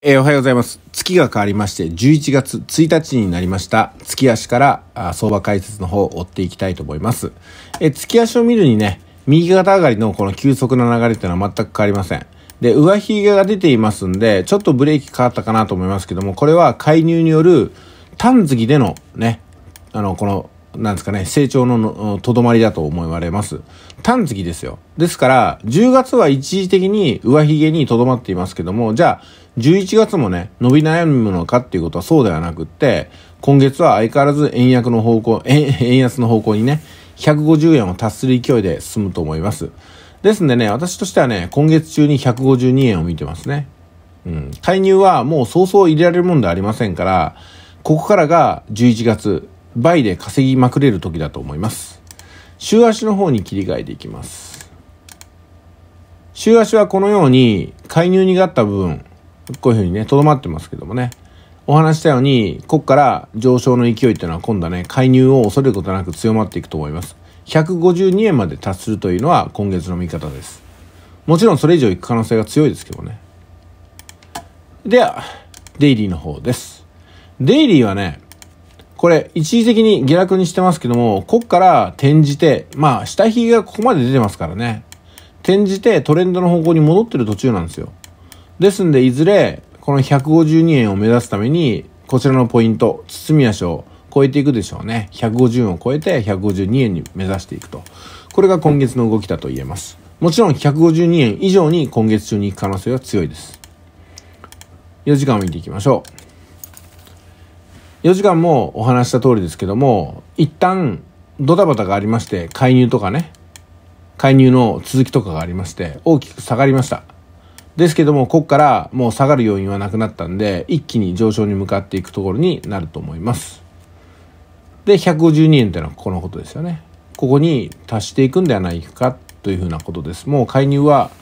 えー、おはようございます。月が変わりまして、11月1日になりました。月足から相場解説の方を追っていきたいと思います。えー、月足を見るにね、右肩上がりのこの急速な流れっていうのは全く変わりません。で、上髭が出ていますんで、ちょっとブレーキ変わったかなと思いますけども、これは介入による短月でのね、あの、この、なんですかね、成長のとどまりだと思われます。短月ですよ。ですから、10月は一時的に上髭にとどまっていますけども、じゃあ、11月もね、伸び悩むのかっていうことはそうではなくって、今月は相変わらず円安の方向、円安の方向にね、150円を達する勢いで進むと思います。ですんでね、私としてはね、今月中に152円を見てますね。うん。介入はもうそうそう入れられるもんではありませんから、ここからが11月、倍で稼ぎまくれる時だと思います。週足の方に切り替えていきます。週足はこのように、介入にがった部分、こういうふうにね、とどまってますけどもね。お話したように、こっから上昇の勢いっていうのは今度はね、介入を恐れることなく強まっていくと思います。152円まで達するというのは今月の見方です。もちろんそれ以上いく可能性が強いですけどね。では、デイリーの方です。デイリーはね、これ一時的に下落にしてますけども、こっから転じて、まあ下髭がここまで出てますからね。転じてトレンドの方向に戻ってる途中なんですよ。ですんで、いずれ、この152円を目指すために、こちらのポイント、包み足を超えていくでしょうね。150円を超えて152円に目指していくと。これが今月の動きだと言えます。もちろん152円以上に今月中に行く可能性は強いです。4時間を見ていきましょう。4時間もお話した通りですけども、一旦ドタバタがありまして、介入とかね、介入の続きとかがありまして、大きく下がりました。ですけども、ここからもう下がる要因はなくなったんで、一気に上昇に向かっていくところになると思います。で、152円っていうのはこのことですよね。ここに達していくんではないかというふうなことです。もう介入は、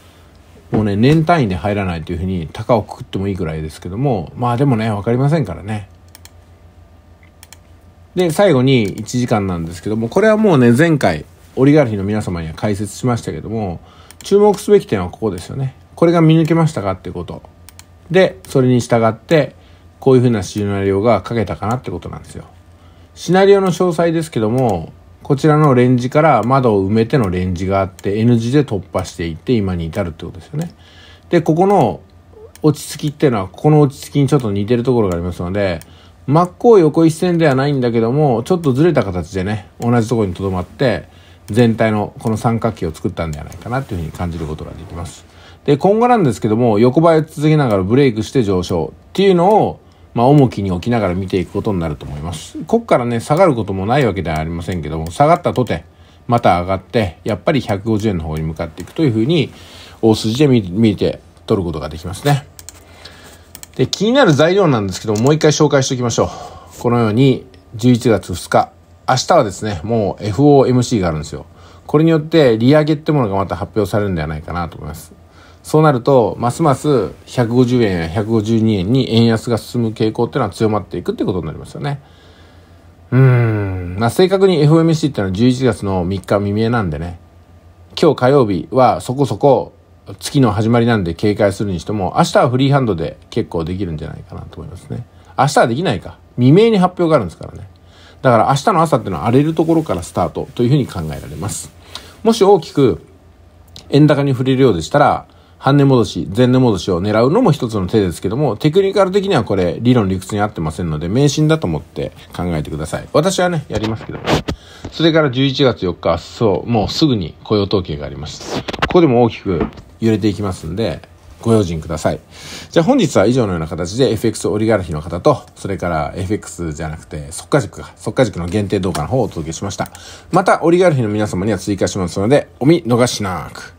もうね、年単位で入らないというふうに、高をくくってもいいぐらいですけども、まあでもね、分かりませんからね。で、最後に1時間なんですけども、これはもうね、前回、オリガルヒの皆様には解説しましたけども、注目すべき点はここですよね。これが見抜けましたかってことでそれに従ってこういうふうなシナリオが書けたかなってことなんですよシナリオの詳細ですけどもこちらのレンジから窓を埋めてのレンジがあって N 字で突破していって今に至るってことですよねでここの落ち着きっていうのはここの落ち着きにちょっと似てるところがありますので真っ向横一線ではないんだけどもちょっとずれた形でね同じところに留まって全体のこの三角形を作ったんではないかなというふうに感じることができます。で、今後なんですけども、横ばいを続けながらブレイクして上昇っていうのを、まあ、重きに置きながら見ていくことになると思います。ここからね、下がることもないわけではありませんけども、下がったとて、また上がって、やっぱり150円の方に向かっていくというふうに、大筋で見て取ることができますね。で、気になる材料なんですけども、もう一回紹介しておきましょう。このように、11月2日、明日はですね、もう FOMC があるんですよ。これによって利上げってものがまた発表されるんではないかなと思います。そうなると、ますます150円や152円に円安が進む傾向っていうのは強まっていくってことになりますよね。うん。まあ、正確に FOMC っていうのは11月の3日未明なんでね。今日火曜日はそこそこ月の始まりなんで警戒するにしても、明日はフリーハンドで結構できるんじゃないかなと思いますね。明日はできないか。未明に発表があるんですからね。だから明日の朝っていうのは荒れるところからスタートというふうに考えられます。もし大きく円高に振れるようでしたら、半値戻し、前値戻しを狙うのも一つの手ですけども、テクニカル的にはこれ、理論理屈に合ってませんので、迷信だと思って考えてください。私はね、やりますけど、それから11月4日、そう、もうすぐに雇用統計があります。ここでも大きく揺れていきますんで、ご用心ください。じゃあ本日は以上のような形で FX オリガルヒの方と、それから FX じゃなくて、速化塾か、速化塾の限定動画の方をお届けしました。また、オリガルヒの皆様には追加しますので、お見逃しなく。